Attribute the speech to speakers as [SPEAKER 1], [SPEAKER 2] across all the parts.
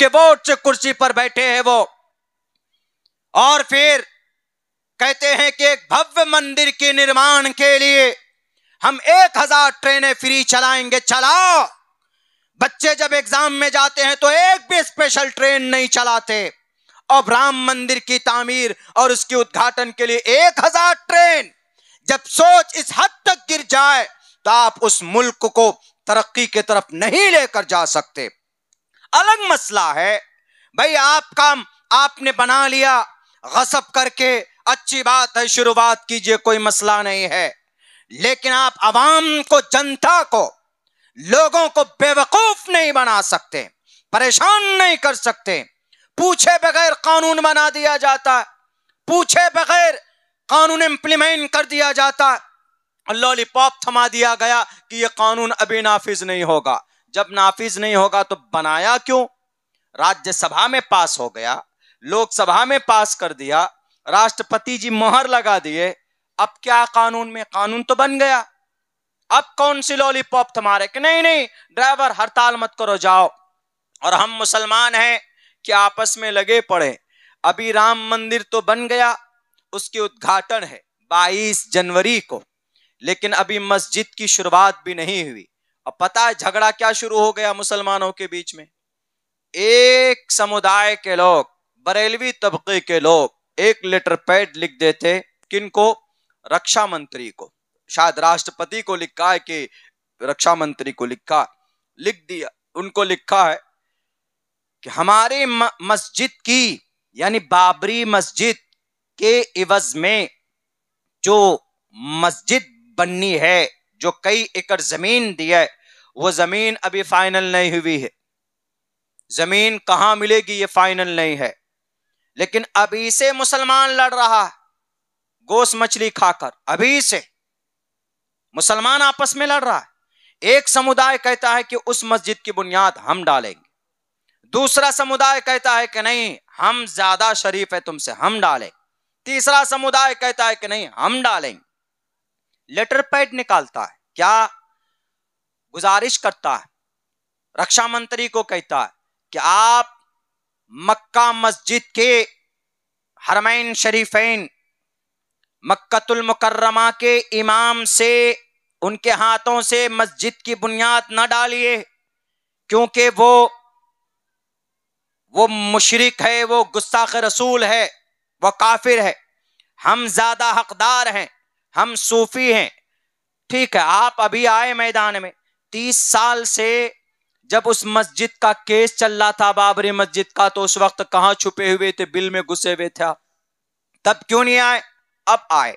[SPEAKER 1] कि वो से कुर्सी पर बैठे हैं वो और फिर कहते हैं कि एक भव्य मंदिर के निर्माण के लिए हम एक हजार ट्रेनें फ्री चलाएंगे चलाओ बच्चे जब एग्जाम में जाते हैं तो एक भी स्पेशल ट्रेन नहीं चलाते अब राम मंदिर की तामीर और उसके उद्घाटन के लिए एक हजार ट्रेन जब सोच इस हद तक गिर जाए तो आप उस मुल्क को तरक्की की तरफ नहीं लेकर जा सकते अलग मसला है भाई आप काम आपने बना लिया गसब करके अच्छी बात है शुरुआत कीजिए कोई मसला नहीं है लेकिन आप आवाम को जनता को लोगों को बेवकूफ नहीं बना सकते परेशान नहीं कर सकते पूछे बगैर कानून बना दिया जाता है पूछे बगैर कानून इंप्लीमेंट कर दिया जाता है लॉलीपॉप थमा दिया गया कि यह कानून अभी नाफिज नहीं होगा जब नाफिज नहीं होगा तो बनाया क्यों राज्यसभा में पास हो गया लोकसभा में पास कर दिया राष्ट्रपति जी मोहर लगा दिए अब क्या कानून में कानून तो बन गया अब कौन सी लॉलीपॉप तुम्हारे कि नहीं नहीं ड्राइवर हड़ताल मत करो जाओ और हम मुसलमान हैं कि आपस में लगे पड़े अभी राम मंदिर तो बन गया उसके उद्घाटन है 22 जनवरी को लेकिन अभी मस्जिद की शुरुआत भी नहीं हुई अब पता है झगड़ा क्या शुरू हो गया मुसलमानों के बीच में एक समुदाय के लोग बरेलवी तबके के लोग एक लेटर पैड लिख देते किनको रक्षा मंत्री को शायद राष्ट्रपति को लिखा है कि रक्षा मंत्री को लिखा लिख दिया उनको लिखा है कि हमारी मस्जिद की यानी बाबरी मस्जिद के इवज में जो मस्जिद बननी है जो कई एकड़ जमीन दिया है वो जमीन अभी फाइनल नहीं हुई है जमीन कहां मिलेगी ये फाइनल नहीं है लेकिन अभी से मुसलमान लड़ रहा है गोश मछली खाकर अभी से मुसलमान आपस में लड़ रहा है एक समुदाय कहता है कि उस मस्जिद की बुनियाद हम डालेंगे दूसरा समुदाय कहता है कि नहीं हम ज्यादा शरीफ है तुमसे हम डालें तीसरा समुदाय कहता है कि नहीं हम डालेंगे लेटर पैड निकालता है क्या गुजारिश करता है रक्षा मंत्री को कहता है कि आप मक्का मस्जिद के हरमैन शरीफेन मक्कतुल मुकर्रमा के इमाम से उनके हाथों से मस्जिद की बुनियाद न डालिए क्योंकि वो वो मुशरक है वो गुस्साख रसूल है वो काफिर है हम ज्यादा हकदार हैं हम सूफी हैं ठीक है आप अभी आए मैदान में तीस साल से जब उस मस्जिद का केस चल रहा था बाबरी मस्जिद का तो उस वक्त कहां छुपे हुए थे बिल में घुसे हुए थे तब क्यों नहीं आए अब आए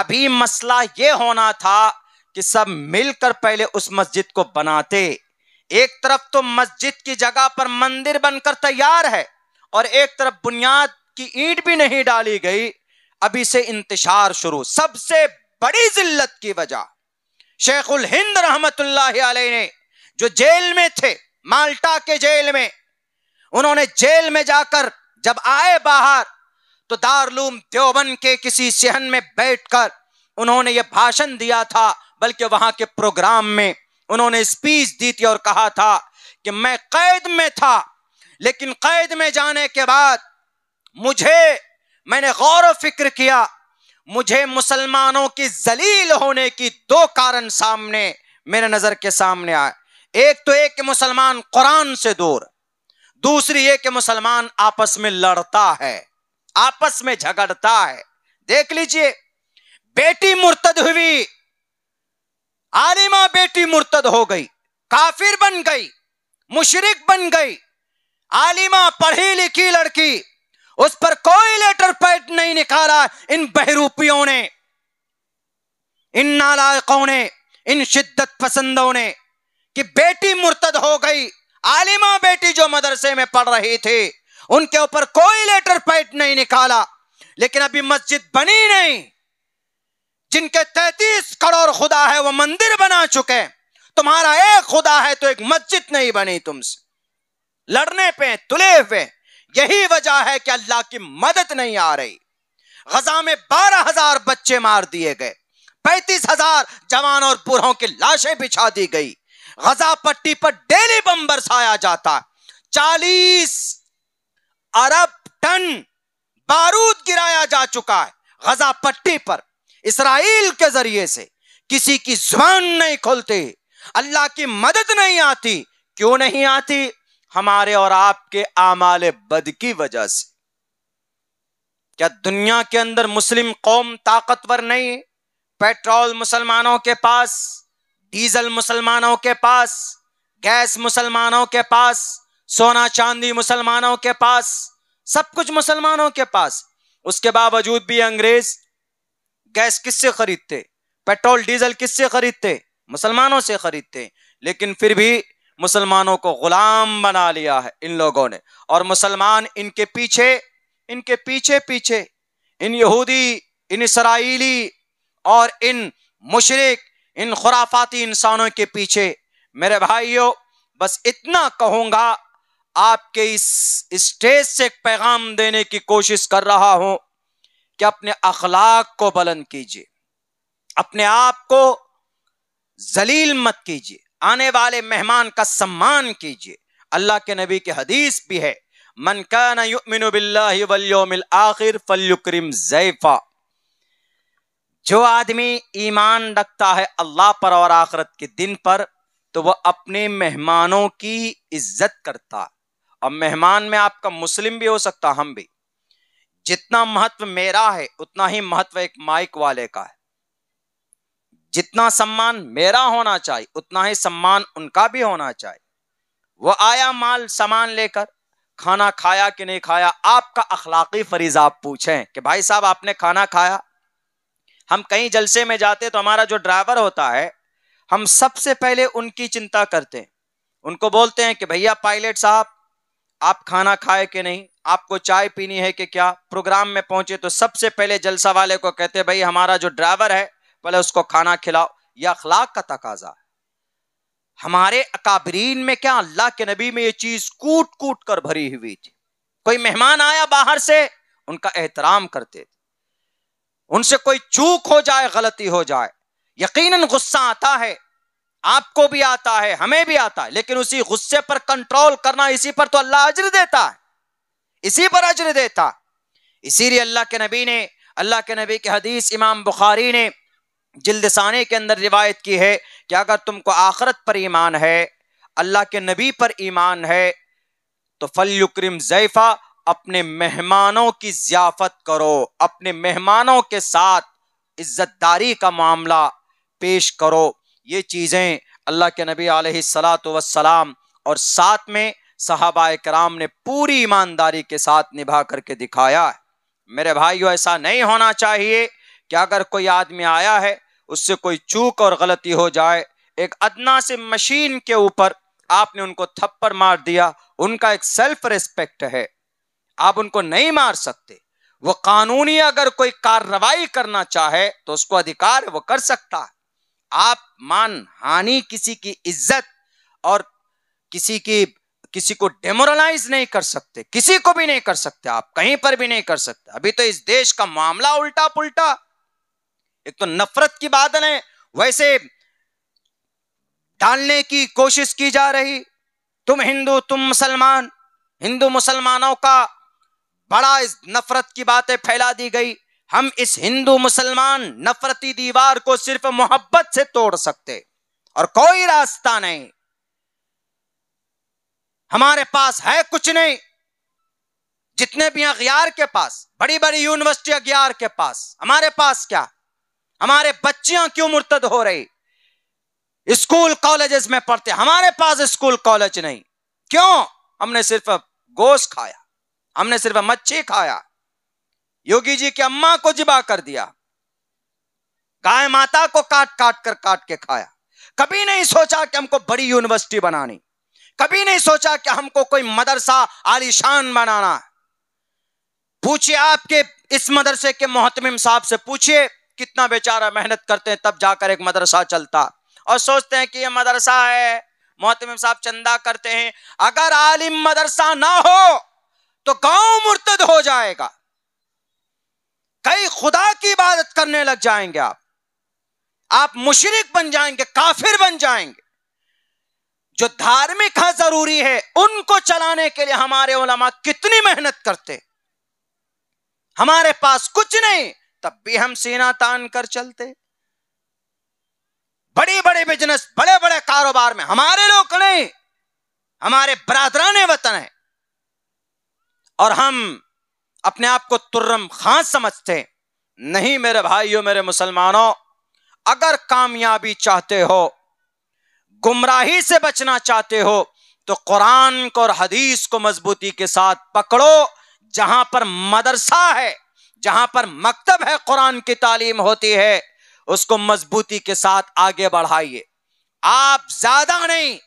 [SPEAKER 1] अभी मसला ये होना था कि सब मिलकर पहले उस मस्जिद को बनाते एक तरफ तो मस्जिद की जगह पर मंदिर बनकर तैयार है और एक तरफ बुनियाद की ईंट भी नहीं डाली गई अभी से इंतजार शुरू सबसे बड़ी जिल्लत की वजह शेखुल हिंद रहमत ने जो जेल में थे माल्टा के जेल में उन्होंने जेल में जाकर जब आए बाहर तो दारूम त्योबन के किसी सहन में बैठकर उन्होंने यह भाषण दिया था बल्कि वहां के प्रोग्राम में उन्होंने स्पीच दी थी और कहा था कि मैं कैद में था लेकिन कैद में जाने के बाद मुझे मैंने गौर फिक्र किया मुझे मुसलमानों की जलील होने की दो कारण सामने मेरे नजर के सामने आए एक तो एक मुसलमान कुरान से दूर दूसरी ये कि मुसलमान आपस में लड़ता है आपस में झगड़ता है देख लीजिए बेटी मुर्तद हुई आलिमा बेटी मुर्तद हो गई काफिर बन गई मुशरक बन गई आलिमा पढ़ी लिखी लड़की उस पर कोई लेटर पैड नहीं निकाला इन बहरूपियों ने इन नालायकों ने इन शिद्दत पसंदों ने कि बेटी मुर्तद हो गई आलिमा बेटी जो मदरसे में पढ़ रही थी उनके ऊपर कोई लेटर पैड नहीं निकाला लेकिन अभी मस्जिद बनी नहीं जिनके तैतीस करोड़ खुदा है वो मंदिर बना चुके तुम्हारा एक खुदा है तो एक मस्जिद नहीं बनी तुमसे लड़ने पे तुले हुए यही वजह है कि अल्लाह की मदद नहीं आ रही गजा में बारह हजार बच्चे मार दिए गए पैंतीस हजार जवान और बूढ़ों की लाशें बिछा दी गई गजा पट्टी पर डेली बम बरसाया जाता चालीस अरब टन बारूद गिराया जा चुका है गजा पट्टी पर इसराइल के जरिए से किसी की जुबान नहीं खुलती अल्लाह की मदद नहीं आती क्यों नहीं आती हमारे और आपके आमाल बद की वजह से क्या दुनिया के अंदर मुस्लिम कौम ताकतवर नहीं पेट्रोल मुसलमानों के पास डीजल मुसलमानों के पास गैस मुसलमानों के पास सोना चांदी मुसलमानों के पास सब कुछ मुसलमानों के पास उसके बावजूद भी अंग्रेज गैस किससे खरीदते पेट्रोल डीजल किससे खरीदते मुसलमानों से खरीदते लेकिन फिर भी मुसलमानों को ग़ुलाम बना लिया है इन लोगों ने और मुसलमान इनके पीछे इनके पीछे पीछे इन यहूदी इन इसराइली और इन मुशरक इन खुराफाती इंसानों के पीछे मेरे भाइयों बस इतना कहूँगा आपके इस स्टेज से एक पैगाम देने की कोशिश कर रहा हूं कि अपने अखलाक को बुलंद कीजिए अपने आप को जलील मत कीजिए आने वाले मेहमान का सम्मान कीजिए अल्लाह के नबी की हदीस भी है मन आखिर जैफा जो आदमी ईमान रखता है अल्लाह पर और आखरत के दिन पर तो वह अपने मेहमानों की इज्जत करता और मेहमान में आपका मुस्लिम भी हो सकता हम भी जितना महत्व मेरा है उतना ही महत्व एक माइक वाले का है जितना सम्मान मेरा होना चाहिए उतना ही सम्मान उनका भी होना चाहिए वो आया माल सामान लेकर खाना खाया कि नहीं खाया आपका अखलाकी फरीज आप पूछें कि भाई साहब आपने खाना खाया हम कहीं जलसे में जाते तो हमारा जो ड्राइवर होता है हम सबसे पहले उनकी चिंता करते हैं उनको बोलते हैं कि भैया पायलट साहब आप खाना खाए कि नहीं आपको चाय पीनी है कि क्या प्रोग्राम में पहुंचे तो सबसे पहले जलसा वाले को कहते भाई हमारा जो ड्राइवर है पहले उसको खाना खिलाओ यह अखलाक का तकाजा है हमारे अकाबरीन में क्या अल्लाह के नबी में ये चीज कूट कूट कर भरी हुई थी कोई मेहमान आया बाहर से उनका एहतराम करते थे उनसे कोई चूक हो जाए गलती हो जाए यकीनन गुस्सा आता है आपको भी आता है हमें भी आता है लेकिन उसी गुस्से पर कंट्रोल करना इसी पर तो अल्लाह अजर देता है इसी पर अजर देता इसीलिए अल्लाह के नबी ने अल्लाह के नबी के हदीस इमाम बुखारी ने जल्दसाने के अंदर रिवायत की है कि अगर तुमको आखरत पर ईमान है अल्लाह के नबी पर ईमान है तो फल युक्रिम जैफा अपने मेहमानों की जियाफत करो अपने मेहमानों के साथ इज्जतदारी का मामला पेश करो ये चीज़ें अल्लाह के नबी आलतम और साथ में साहबा कराम ने पूरी ईमानदारी के साथ निभा करके दिखाया है मेरे भाइयों ऐसा नहीं होना चाहिए कि अगर कोई आदमी आया है उससे कोई चूक और गलती हो जाए एक अदना से मशीन के ऊपर आपने उनको थप्पड़ मार दिया उनका एक सेल्फ रिस्पेक्ट है आप उनको नहीं मार सकते वो कानूनी अगर कोई कार्रवाई करना चाहे तो उसको अधिकार है वो कर सकता है आप मान हानि किसी की इज्जत और किसी की किसी को डेमोरलाइज नहीं कर सकते किसी को भी नहीं कर सकते आप कहीं पर भी नहीं कर सकते अभी तो इस देश का मामला उल्टा पुलटा एक तो नफरत की बादल है वैसे डालने की कोशिश की जा रही तुम हिंदू तुम मुसलमान हिंदू मुसलमानों का बड़ा इस नफरत की बातें फैला दी गई हम इस हिंदू मुसलमान नफरती दीवार को सिर्फ मोहब्बत से तोड़ सकते और कोई रास्ता नहीं हमारे पास है कुछ नहीं जितने भी अखियार के पास बड़ी बड़ी यूनिवर्सिटी अखियार के पास हमारे पास क्या हमारे बच्चियां क्यों मुर्तद हो रही स्कूल कॉलेजेस में पढ़ते हमारे पास स्कूल कॉलेज नहीं क्यों हमने सिर्फ गोश्त खाया हमने सिर्फ मच्छी खाया योगी जी की अम्मा को जिबा कर दिया गाय माता को काट काट कर काट के खाया कभी नहीं सोचा कि हमको बड़ी यूनिवर्सिटी बनानी कभी नहीं सोचा कि हमको कोई मदरसा आलिशान बनाना पूछिए आपके इस मदरसे के मोहतम साहब से पूछिए कितना बेचारा मेहनत करते हैं तब जाकर एक मदरसा चलता और सोचते हैं कि यह मदरसा है मोहतम साहब चंदा करते हैं अगर आलिम मदरसा ना हो तो गांव मुर्तद हो जाएगा कई खुदा की इबादत करने लग जाएंगे आप आप मुशरक बन जाएंगे काफिर बन जाएंगे जो धार्मिक है जरूरी है उनको चलाने के लिए हमारे ओलमा कितनी मेहनत करते हमारे पास कुछ नहीं तब भी हम सीना तान कर चलते बड़े बड़े बिजनेस बड़े बड़े कारोबार में हमारे लोग नहीं हमारे बरादराने वतन है और हम अपने आप को तुर्रम खास समझते नहीं मेरे भाइयों मेरे मुसलमानों अगर कामयाबी चाहते हो गुमराही से बचना चाहते हो तो कुरान को और हदीस को मजबूती के साथ पकड़ो जहां पर मदरसा है जहां पर मकतब है कुरान की तालीम होती है उसको मजबूती के साथ आगे बढ़ाइए आप ज्यादा नहीं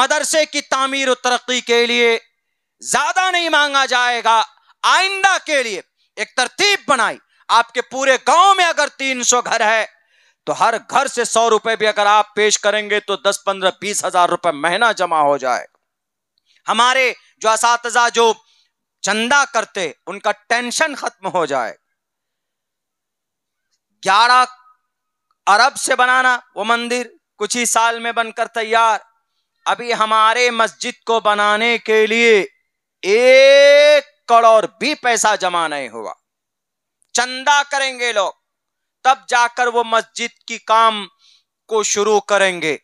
[SPEAKER 1] मदरसे की तामीर और तरक्की के लिए ज्यादा नहीं मांगा जाएगा आइंदा के लिए एक तरतीब बनाई आपके पूरे गांव में अगर 300 घर है तो हर घर से सौ रुपए भी अगर आप पेश करेंगे तो दस पंद्रह बीस हजार रुपए महीना जमा हो जाए हमारे जो इस जो चंदा करते उनका टेंशन खत्म हो जाए ग्यारह अरब से बनाना वो मंदिर कुछ ही साल में बनकर तैयार अभी हमारे मस्जिद को बनाने के लिए एक करोड़ भी पैसा जमा नहीं हुआ चंदा करेंगे लोग तब जाकर वो मस्जिद की काम को शुरू करेंगे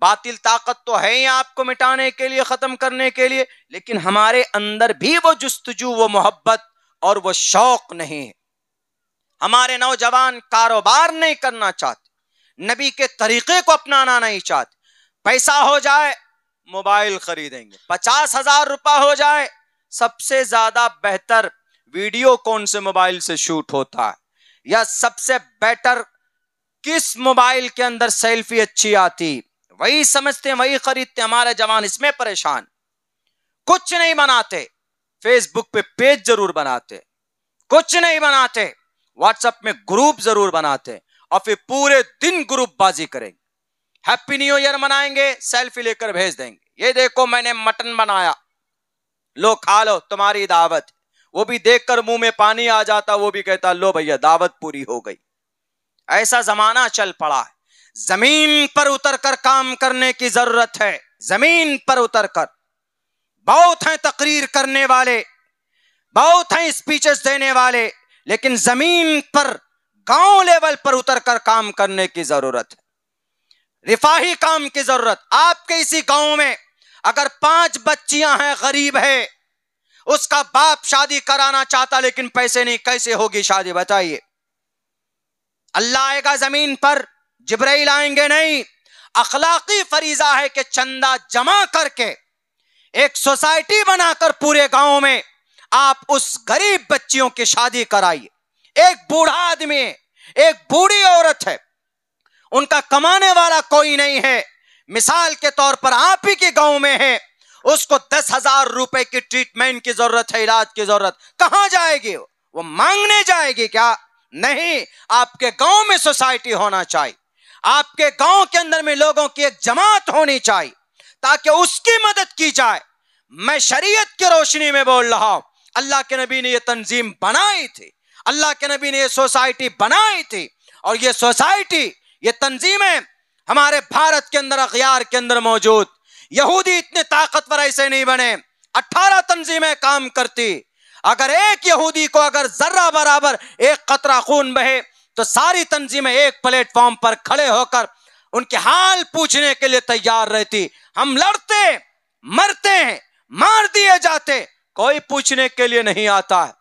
[SPEAKER 1] बातिल ताकत तो है ही आपको मिटाने के लिए ख़त्म करने के लिए लेकिन हमारे अंदर भी वो जस्तजू वो मोहब्बत और वो शौक नहीं है हमारे नौजवान कारोबार नहीं करना चाहते नबी के तरीके को अपनाना नहीं चाहते पैसा हो जाए मोबाइल खरीदेंगे पचास हजार रुपया हो जाए सबसे ज़्यादा बेहतर वीडियो कौन से मोबाइल से शूट होता है या सबसे बेटर किस मोबाइल के अंदर सेल्फी अच्छी आती वही समझते हैं वही खरीदते हैं हमारे जवान इसमें परेशान कुछ नहीं बनाते फेसबुक पे पेज जरूर बनाते कुछ नहीं बनाते व्हाट्सएप में ग्रुप जरूर बनाते और फिर पूरे दिन ग्रुप बाजी करेंगे हैप्पी न्यू ईयर मनाएंगे सेल्फी लेकर भेज देंगे ये देखो मैंने मटन बनाया लो खा लो तुम्हारी दावत वो भी देखकर मुंह में पानी आ जाता वो भी कहता लो भैया दावत पूरी हो गई ऐसा जमाना चल पड़ा है जमीन पर उतरकर काम करने की जरूरत है जमीन पर उतरकर बहुत हैं तकरीर करने वाले बहुत हैं स्पीचेस देने वाले लेकिन जमीन पर गांव लेवल पर उतरकर काम करने की जरूरत है रिफाही काम की जरूरत आपके इसी गांव में अगर पांच बच्चियां हैं गरीब है उसका बाप शादी कराना चाहता लेकिन पैसे नहीं कैसे होगी शादी बताइए अल्लाह आएगा जमीन पर जिब्राइल आएंगे नहीं अखलाकी फरीजा है कि चंदा जमा करके एक सोसाइटी बनाकर पूरे गांव में आप उस गरीब बच्चियों की शादी कराइए एक बूढ़ा आदमी है एक बूढ़ी औरत है उनका कमाने वाला कोई नहीं है मिसाल के तौर पर आप ही के गांव में है उसको दस हजार रुपए की ट्रीटमेंट की जरूरत है इलाज की जरूरत कहां जाएगी वो मांगने जाएगी क्या नहीं आपके गांव में सोसाइटी होना चाहिए आपके गांव के अंदर में लोगों की एक जमात होनी चाहिए ताकि उसकी मदद की जाए मैं शरीयत की रोशनी में बोल रहा हूं अल्लाह के नबी ने यह तंजीम बनाई थी अल्लाह के नबी ने यह सोसाइटी बनाई थी और ये सोसाइटी ये तंजीमें हमारे भारत के अंदर अखियार के अंदर मौजूद यहूदी इतने ताकतवर ऐसे नहीं बने अट्ठारह तंजीमें काम करती अगर एक यहूदी को अगर जर्रा बराबर एक कतरा खून बहे तो सारी तंजीमें एक प्लेटफॉर्म पर खड़े होकर उनके हाल पूछने के लिए तैयार रहती हम लड़ते मरते हैं मार दिए जाते कोई पूछने के लिए नहीं आता है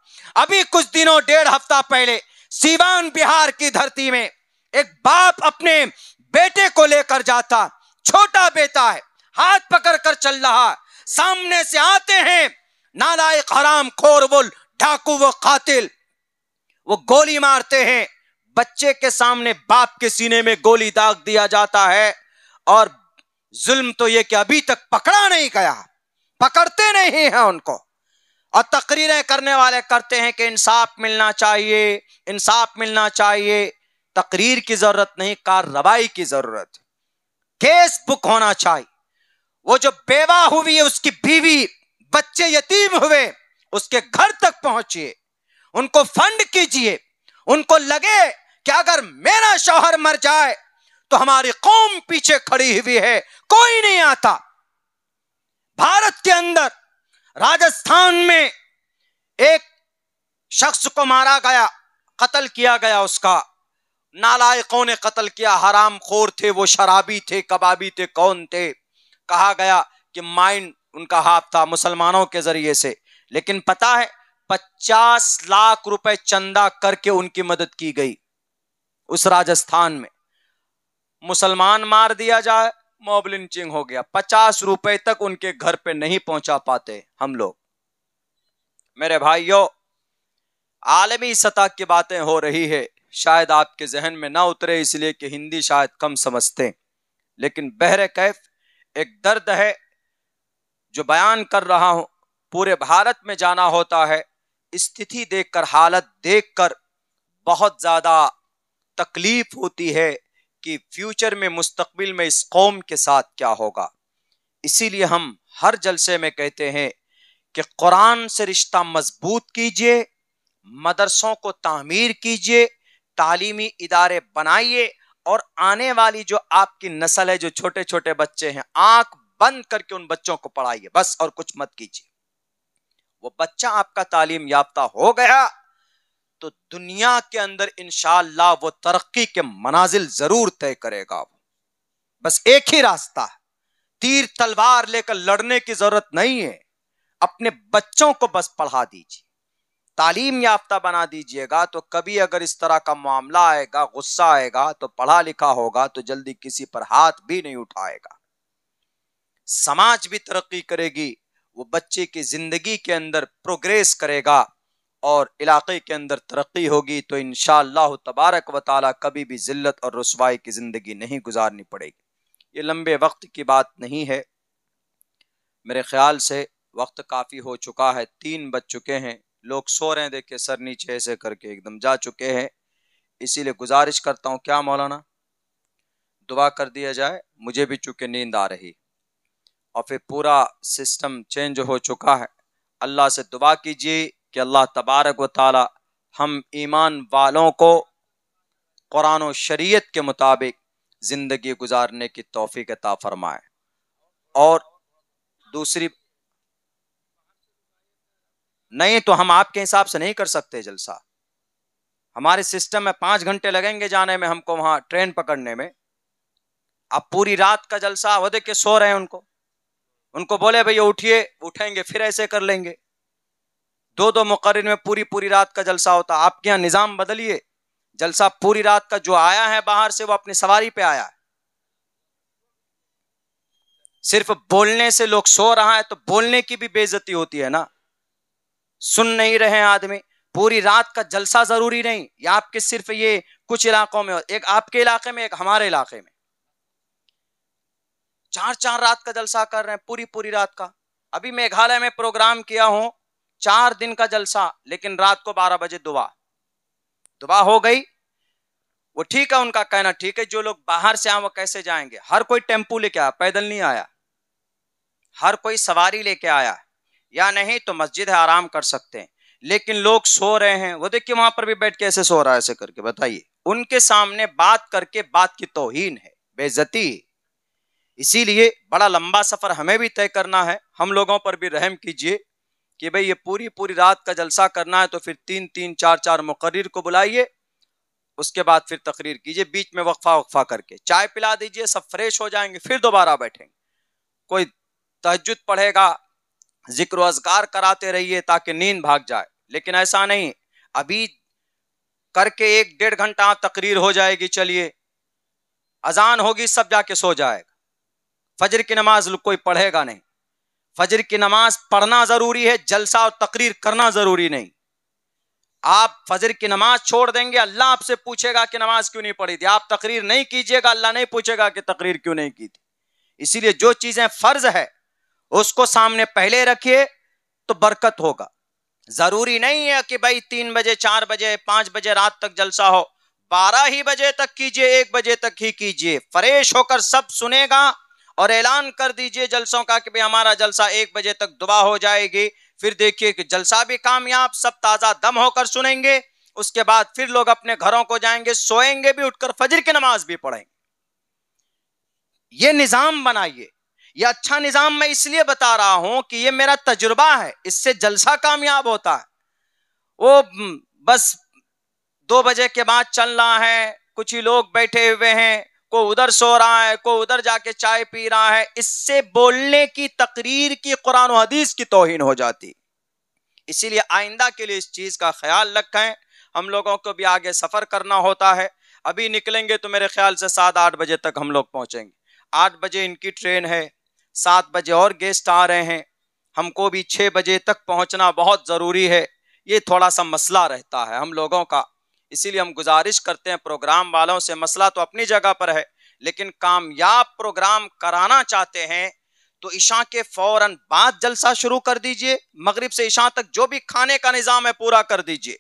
[SPEAKER 1] अभी कुछ दिनों डेढ़ हफ्ता पहले सीवान बिहार की धरती में एक बाप अपने बेटे को लेकर जाता छोटा बेटा है हाथ पकड़ कर चल रहा सामने से आते हैं नालायक हराम खोर वो डाकू वो कातिल वो गोली मारते हैं बच्चे के सामने बाप के सीने में गोली दाग दिया जाता है और जुल्म तो यह कि अभी तक पकड़ा नहीं गया पकड़ते नहीं हैं उनको और तकरीरें करने वाले करते हैं कि इंसाफ मिलना चाहिए इंसाफ मिलना चाहिए तकरीर की जरूरत नहीं कार्रवाई की जरूरत केस बुक होना चाहिए वो जो बेवा हुई है उसकी बीवी बच्चे यतीम हुए उसके घर तक पहुंचिए उनको फंड कीजिए उनको लगे कि अगर मेरा शोहर मर जाए तो हमारी कौम पीछे खड़ी हुई है कोई नहीं आता भारत के अंदर राजस्थान में एक शख्स को मारा गया कत्ल किया गया उसका नालायकों ने कत्ल किया हराम खोर थे वो शराबी थे कबाबी थे कौन थे कहा गया कि माइंड उनका हाथ था मुसलमानों के जरिए से लेकिन पता है पचास लाख रुपए चंदा करके उनकी मदद की गई उस राजस्थान में मुसलमान मार दिया जाए मॉब लिंचिंग हो गया पचास रुपए तक उनके घर पे नहीं पहुंचा पाते हम लोग मेरे भाइयों आलमी सतह की बातें हो रही है शायद आपके जहन में ना उतरे इसलिए कि हिंदी शायद कम समझते लेकिन बहर कैफ एक दर्द है जो बयान कर रहा हूं पूरे भारत में जाना होता है स्थिति देखकर हालत देखकर बहुत ज़्यादा तकलीफ होती है कि फ्यूचर में मुस्तबिल में इस कौम के साथ क्या होगा इसीलिए हम हर जलसे में कहते हैं कि कुरान से रिश्ता मजबूत कीजिए मदरसों को तामीर कीजिए तालीमी इदारे बनाइए और आने वाली जो आपकी नस्ल है जो छोटे छोटे बच्चे हैं आंख बंद करके उन बच्चों को पढ़ाइए बस और कुछ मत कीजिए वो बच्चा आपका तालीम याफ्ता हो गया तो दुनिया के अंदर इनशाला वो तरक्की के मनाजिल जरूर तय करेगा वो बस एक ही रास्ता है तीर तलवार लेकर लड़ने की जरूरत नहीं है अपने बच्चों को बस पढ़ा दीजिए तालीम याफ्ता बना दीजिएगा तो कभी अगर इस तरह का मामला आएगा गुस्सा आएगा तो पढ़ा लिखा होगा तो जल्दी किसी पर हाथ भी नहीं उठाएगा समाज भी तरक्की करेगी वो बच्चे की जिंदगी के अंदर प्रोग्रेस करेगा और इलाके के अंदर तरक्की होगी तो इन तबारक व ताली कभी भी ज़िल्त और रसवाई की ज़िंदगी नहीं गुजारनी पड़ेगी ये लंबे वक्त की बात नहीं है मेरे ख्याल से वक्त काफ़ी हो चुका है तीन बज चुके हैं लोग सो रहे हैं देख के सर नीचे ऐसे करके एकदम जा चुके हैं इसीलिए गुजारिश करता हूँ क्या मौलाना दुआ कर दिया जाए मुझे भी चूँकि नींद आ रही और फिर पूरा सिस्टम चेंज हो चुका है अल्लाह से दुआ कीजिए कि अल्लाह तबारक व ताली हम ईमान वालों को कुरान शरीयत के मुताबिक ज़िंदगी गुजारने की तोफ़ी अता फ़रमाए और दूसरी नहीं तो हम आपके हिसाब से नहीं कर सकते जलसा हमारे सिस्टम में पाँच घंटे लगेंगे जाने में हमको वहाँ ट्रेन पकड़ने में अब पूरी रात का जलसा वो देख के सो रहे हैं उनको उनको बोले भैया उठिए उठेंगे फिर ऐसे कर लेंगे दो दो मुकर में पूरी पूरी रात का जलसा होता आपके यहाँ निज़ाम बदलिए जलसा पूरी रात का जो आया है बाहर से वो अपनी सवारी पे आया है सिर्फ बोलने से लोग सो रहा है तो बोलने की भी बेजती होती है ना सुन नहीं रहे आदमी पूरी रात का जलसा जरूरी नहीं या आपके सिर्फ ये कुछ इलाकों में एक आपके इलाके में एक हमारे इलाके में चार चार रात का जलसा कर रहे हैं पूरी पूरी रात का अभी मेघालय में प्रोग्राम किया हूं चार दिन का जलसा लेकिन रात को बारह बजे दुआ दुआ हो गई वो ठीक है उनका कहना ठीक है जो लोग बाहर से आए वो कैसे जाएंगे हर कोई टेम्पू लेके आया पैदल नहीं आया हर कोई सवारी लेके आया या नहीं तो मस्जिद है आराम कर सकते हैं लेकिन लोग सो रहे हैं वो देखिए वहां पर भी बैठ के ऐसे सो रहा है ऐसे करके बताइए उनके सामने बात करके बात की तोहीन है बेजती इसीलिए बड़ा लंबा सफर हमें भी तय करना है हम लोगों पर भी रहम कीजिए कि भाई ये पूरी पूरी रात का जलसा करना है तो फिर तीन तीन चार चार मुकर्र को बुलाइए उसके बाद फिर तकरीर कीजिए बीच में वक्फा वक्फा करके चाय पिला दीजिए सब फ्रेश हो जाएंगे फिर दोबारा बैठेंगे कोई तहजद पढ़ेगा जिक्र अजगार कराते रहिए ताकि नींद भाग जाए लेकिन ऐसा नहीं अभी करके एक डेढ़ घंटा तकरीर हो जाएगी चलिए अजान होगी सब जाके सो जाएगा फजर की नमाज कोई पढ़ेगा नहीं फजर की नमाज पढ़ना ज़रूरी है जलसा और तकरीर करना ज़रूरी नहीं आप फजर की नमाज छोड़ देंगे अल्लाह आपसे पूछेगा कि नमाज क्यों नहीं पढ़ी थी आप तकरीर नहीं कीजिएगा अल्लाह नहीं पूछेगा कि तकरीर क्यों नहीं की थी इसीलिए जो चीज़ें फ़र्ज है उसको सामने पहले रखिए तो बरकत होगा ज़रूरी नहीं है कि भाई तीन बजे चार बजे पांच बजे रात तक जलसा हो बारह ही बजे तक कीजिए एक बजे तक ही कीजिए फ्रेश होकर सब सुनेगा और ऐलान कर दीजिए जलसों का कि भाई हमारा जलसा एक बजे तक दुबा हो जाएगी फिर देखिए कि जलसा भी कामयाब सब ताज़ा दम होकर सुनेंगे उसके बाद फिर लोग अपने घरों को जाएंगे सोएंगे भी उठकर फजर की नमाज भी पढ़ेंगे ये निज़ाम बनाइए ये अच्छा निज़ाम मैं इसलिए बता रहा हूं कि ये मेरा तजुर्बा है इससे जलसा कामयाब होता है वो हम्म, बस दो बजे के बाद चलना है कुछ ही लोग बैठे हुए हैं को उधर सो रहा है को उधर जाके चाय पी रहा है इससे बोलने की तकरीर की कुरान हदीस की तोहिन हो जाती इसीलिए आइंदा के लिए इस चीज़ का ख्याल रखें हम लोगों को भी आगे सफ़र करना होता है अभी निकलेंगे तो मेरे ख्याल से सात आठ बजे तक हम लोग पहुँचेंगे आठ बजे इनकी ट्रेन है सात बजे और गेस्ट आ रहे हैं हमको भी छः बजे तक पहुँचना बहुत ज़रूरी है ये थोड़ा सा मसला रहता है हम लोगों का इसीलिए हम गुजारिश करते हैं प्रोग्राम वालों से मसला तो अपनी जगह पर है लेकिन कामयाब प्रोग्राम कराना चाहते हैं तो ईशा के फौरन बाद जलसा शुरू कर दीजिए मगरिब से ईशा तक जो भी खाने का निज़ाम है पूरा कर दीजिए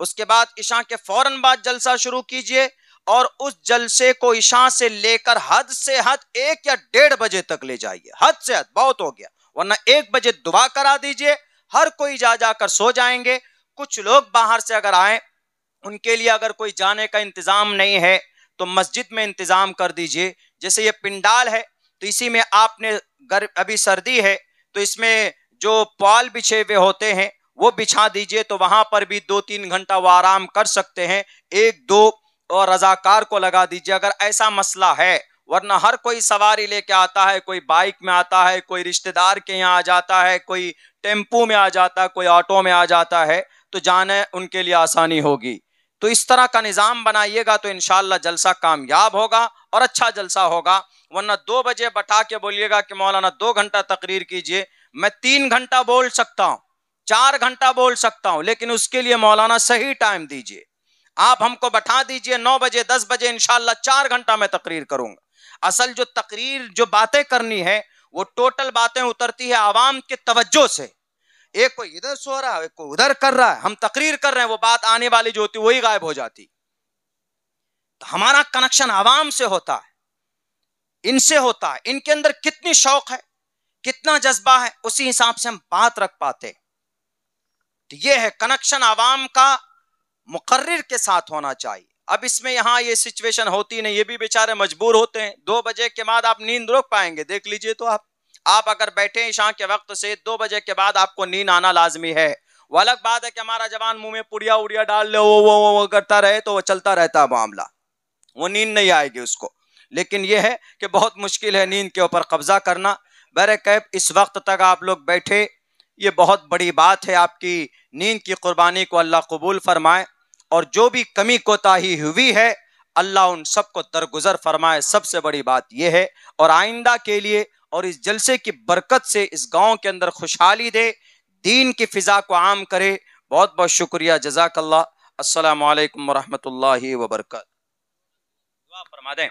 [SPEAKER 1] उसके बाद ईशा के फौरन बाद जलसा शुरू कीजिए और उस जलसे को ईशा से लेकर हद से हद एक या डेढ़ बजे तक ले जाइए हद से हद बहुत हो गया वरना एक बजे दुआ करा दीजिए हर कोई जा जाकर सो जाएंगे कुछ लोग बाहर से अगर आए उनके लिए अगर कोई जाने का इंतज़ाम नहीं है तो मस्जिद में इंतज़ाम कर दीजिए जैसे ये पिंडाल है तो इसी में आपने गर अभी सर्दी है तो इसमें जो पॉल बिछे हुए होते हैं वो बिछा दीजिए तो वहाँ पर भी दो तीन घंटा वो आराम कर सकते हैं एक दो और रजाकार को लगा दीजिए अगर ऐसा मसला है वरना हर कोई सवारी लेके आता है कोई बाइक में आता है कोई रिश्तेदार के यहाँ आ जाता है कोई टेम्पू में आ जाता है कोई ऑटो में आ जाता है तो जाने उनके लिए आसानी होगी तो इस तरह का निज़ाम बनाइएगा तो इन जलसा कामयाब होगा और अच्छा जलसा होगा वरना दो बजे बैठा के बोलिएगा कि मौलाना दो घंटा तकरीर कीजिए मैं तीन घंटा बोल सकता हूँ चार घंटा बोल सकता हूँ लेकिन उसके लिए मौलाना सही टाइम दीजिए आप हमको बैठा दीजिए नौ बजे दस बजे इनशाला चार घंटा मैं तकरीर करूंगा असल जो तकरीर जो बातें करनी है वो टोटल बातें उतरती है आवाम के तवज्जो से एक कोई इधर सो रहा है एक कोई उधर कर रहा है हम तकरीर कर रहे हैं वो बात आने वाली जो होती वही गायब हो जाती तो हमारा कनेक्शन आवाम से होता है इनसे होता है इनके अंदर कितनी शौक है कितना जज्बा है उसी हिसाब से हम बात रख पाते तो ये है कनेक्शन आवाम का मुकर्र के साथ होना चाहिए अब इसमें यहां ये सिचुएशन होती नहीं ये भी बेचारे मजबूर होते हैं दो बजे के बाद आप नींद रोक पाएंगे देख लीजिए तो आप आप अगर बैठे ईशा के वक्त से दो बजे के बाद आपको नींद आना लाजमी है वो अलग बात है कि हमारा जवान मुंह में पुड़िया उड़िया डाल ले वो वो वो करता रहे तो वो चलता रहता है मामला वो नींद नहीं आएगी उसको लेकिन यह है कि बहुत मुश्किल है नींद के ऊपर कब्जा करना बर कैब इस वक्त तक आप लोग बैठे ये बहुत बड़ी बात है आपकी नींद की कुर्बानी को अल्लाह कबूल फरमाए और जो भी कमी कोताही हुई है अल्लाह उन सबको दरगुजर फरमाए सबसे बड़ी बात यह है और आइंदा के लिए और इस जलसे की बरकत से इस गांव के अंदर खुशहाली दे दीन की फ़िज़ा को आम करे बहुत बहुत शुक्रिया जजाकल्ला असल वरहमत वबरक फरमा दें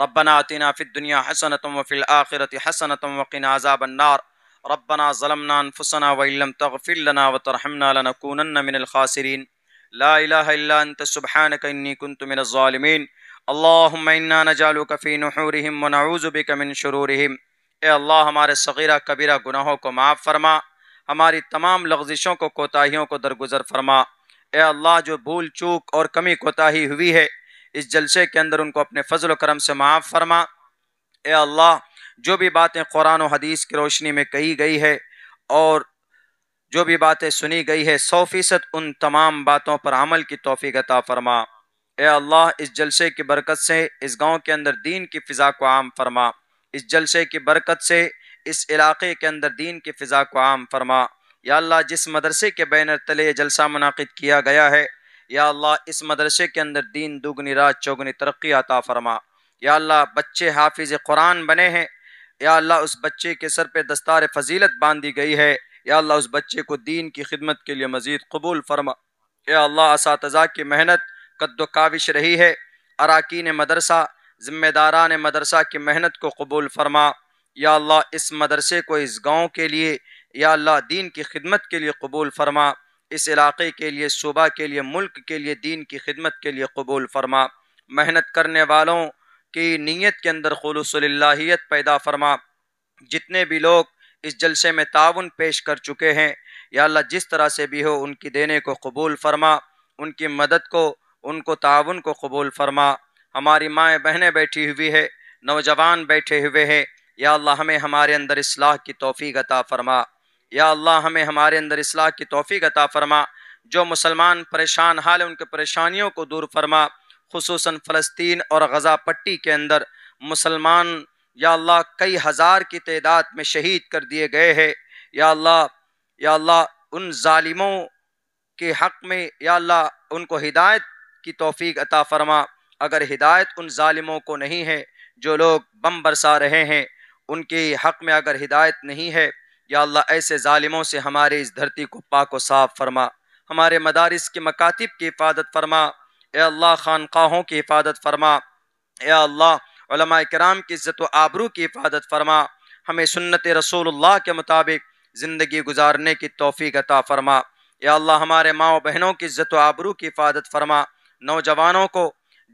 [SPEAKER 1] रबना तिना फ़िदुनिया हसनतम वफ़िल आखिरत हसनतम वक़िन आज़ाबन्नार रबना ज़लमना अनफुसना वइलम तगफ़िर लना व तरहमना लनकूनन्ना मिनल खासिरीन ला अंत सुबहानक इन्नी कुंतु मिन ज़ालिमीन अल्लाहुम्मा इन्ना नजालुक फ़ी नुहूरिहिम व नऊज़ु बिका मिन शुरूरिहिम ए अल्लाह हमारे सगीरा कबीरा गुनाहों को माफ़ फरमा हमारी तमाम लफ्जिशों को कोताहियों को दरगुजर फरमा ए अल्लाह जो भूल चूक और कमी कोताही हुई है इस जलसे के अंदर उनको अपने फजल करम से माफ़ फरमा ए अल्लाह जो भी बातें कुरान और हदीस की रोशनी में कही गई है और जो भी बातें सुनी गई है सौ फीसद उन तमाम बातों पर अमल की तोफ़ी अता फरमा ए अल्लाह इस जलसे की बरकत से इस गांव के अंदर दीन की फ़िज़ा को आम फरमा इस जलसे की बरकत से इस इलाके के अंदर दीन की फ़िज़ा को आम फरमा या अल्लाह जिस मदरसे के बैनर तले जलसा मुनद किया गया है या अल्लाह इस मदरसे के अंदर दीन दोगुनी रात चौगुनी तरक्की अता फरमा या अल्लाह बच्चे हाफिज़ कुरान बने हैं या अल्लाह उस बच्चे के सर पर दस्तार फजीलत बांधी गई है या अल्लाह उस बच्चे को दीन की खिदमत के लिए मज़ीद कबूल फरमा या अल्लाह इस की मेहनत कद्द काविश रही है अरकान मदरसा ज़िम्मेदारान मदरसा की मेहनत को कबूल फरमा या अल्लाह इस मदरसे को इस गांव के लिए या अल्लाह दीन की खिदमत के लिए कबूल फरमा इस इलाके के लिए सूबा के लिए मुल्क के लिए दीन की खिदमत के लिए कबूल फरमा मेहनत करने वालों की नीयत के अंदर खलूसलाहियत पैदा फरमा जितने भी लोग इस जलसे में ताउन पेश कर चुके हैं या अल्लाह जिस तरह से भी हो उनकी देने को कबूल फरमा उनकी मदद को उनको ताउन को कबूल फरमा हमारी माएँ बहनें बैठी हुई है नौजवान बैठे हुए हैं या अल्लाह हमें हमारे अंदर इसलाह की तोफ़ी गता फरमा या अल्लाह हमें हमारे अंदर इसलाह की तोफ़ी गता फरमा जो मुसलमान परेशान हाल है उनके परेशानियों को दूर फरमा खसूस फ़लस्तीन और गज़ा पट्टी के अंदर मुसलमान या अल्लाह कई हज़ार की तदाद में शहीद कर दिए गए हैं या अल्लाह या अल्लाह उन ालिमों के हक़ में या अल्लाह उनको हिदायत की तोफ़ी अता फरमा अगर हिदायत उन ालिमों को नहीं है जो लोग बम बरसा रहे हैं उनके हक़ में अगर हिदायत नहीं है या अल्लाह ऐसे ालिमों से हमारे इस धरती को पाक व साफ फरमा हमारे मदारस के मकातब की हिफाजत फरमा ए अल्लाह खानकाहों की हिफाजत फरमा ए अल्लाह कराम की इज़्ज़त व आबरू की हिफाजत फरमा हमें सुन्नत रसूलुल्लाह के मुताबिक ज़िंदगी गुजारने की तोफ़ी अता फरमा या अल्लाह हमारे माओ बहनों की इज़्ज़त व आबरू की हिफाजत फरमा नौजवानों को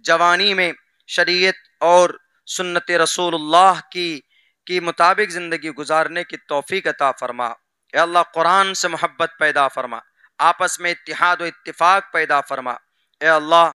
[SPEAKER 1] जवानी में शरीयत और सुन्नत रसूलुल्लाह की के मुताबिक ज़िंदगी गुजारने की तोफ़ी अता फरमा अल्लाह कुरान से मोहब्बत पैदा फरमा आपस में इतिहाद व इतफ़ाक़ पैदा फरमा ए अल्लाह